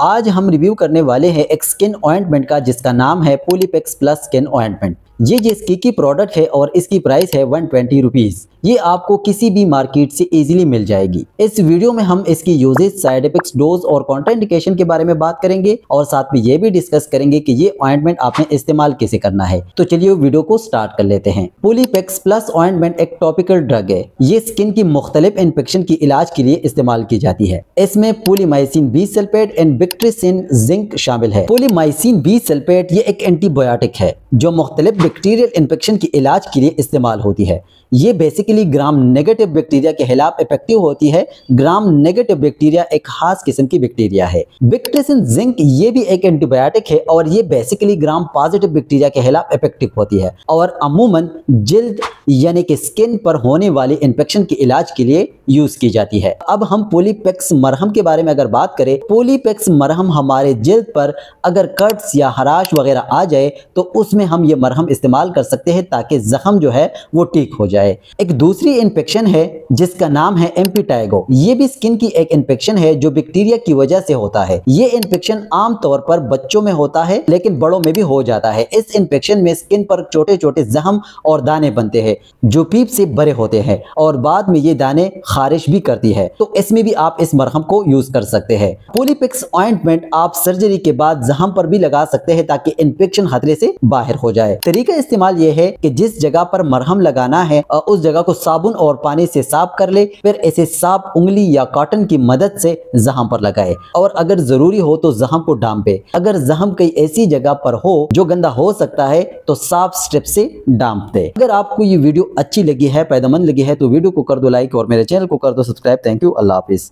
आज हम रिव्यू करने वाले हैं एक स्किन ऑइंटमेंट का जिसका नाम है पोलीपेक्स प्लस स्किन ऑइंटमेंट ये जिसकी की प्रोडक्ट है और इसकी प्राइस है वन ट्वेंटी रुपीज़ ये आपको किसी भी मार्केट से इजीली मिल जाएगी इस वीडियो में हम इसकी यूजेज साइड इफेक्ट डोज और कॉन्ट्राइंडिकेशन के बारे में बात करेंगे और साथ में ये भी डिस्कस करेंगे कि ये ऑइंटमेंट आपने इस्तेमाल कैसे करना है तो चलिए वीडियो को स्टार्ट कर लेते हैं पोलीपेक्स प्लस ऑइंटमेंट एक टॉपिकल ड्रग है ये स्किन की मुख्तलिफ इन्फेक्शन की इलाज के लिए इस्तेमाल की जाती है इसमें polymyxin B sulphate and bacitracin zinc शामिल है पोलीमाइसिन बी सल्फेट ये एक एंटीबायोटिक है जो मुख्तलिफ बैक्टीरियल इन्फेक्शन के इलाज के लिए इस्तेमाल होती है ये बेसिकली ग्राम नेगेटिव बैक्टीरिया के खिलाफ इफेक्टिव होती है ग्राम नेगेटिव बैक्टीरिया एक खास किस्म की बैक्टीरिया है बिक्टेसिन जिंक ये भी एक एंटीबायोटिक है और ये बेसिकली ग्राम पॉजिटिव बैक्टीरिया के खिलाफ इफेक्टिव होती है और अमूमन जल्द यानी कि स्किन पर होने वाले इन्फेक्शन के इलाज के लिए यूज की जाती है अब हम पोलीपेक्स मरहम के बारे में अगर बात करें पोलीपेक्स मरहम हमारे जल्द पर अगर कट्स या हराश वगैरह आ जाए तो उसमें हम ये मरहम इस्तेमाल कर सकते हैं ताकि जख्म जो है वो ठीक हो जाए एक दूसरी इन्फेक्शन है जिसका नाम है एम्पीटाइगो ये भी स्किन की एक इन्फेक्शन है जो बैक्टीरिया की वजह से होता है ये इन्फेक्शन आमतौर पर बच्चों में होता है लेकिन बड़ों में भी हो जाता है इस इन्फेक्शन में स्किन पर छोटे छोटे जहम और दाने बनते हैं जो पीप से भरे होते हैं और बाद में ये दाने खारिश भी करती है तो इसमें भी आप इस मरहम को यूज कर सकते हैं पोलिपिक्स ऑइंटमेंट आप सर्जरी के बाद जहम पर भी लगा सकते हैं ताकि इन्फेक्शन खतरे से बाहर हो जाए तरीके का इस्तेमाल ये है कि जिस जगह पर मरहम लगाना है उस जगह को साबुन और पानी से साफ कर ले फिर ऐसे साफ उंगली या कॉटन की मदद से जहां पर लगाए और अगर जरूरी हो तो जहां को डांपे अगर जहां कई ऐसी जगह पर हो जो गंदा हो सकता है तो साफ स्ट्रिप से डांप दे अगर आपको ये वीडियो अच्छी लगी है पैदामंद लगी है तो वीडियो को कर दो लाइक और मेरे चैनल को कर दो सब्सक्राइब थैंक यू अल्लाह हाफिज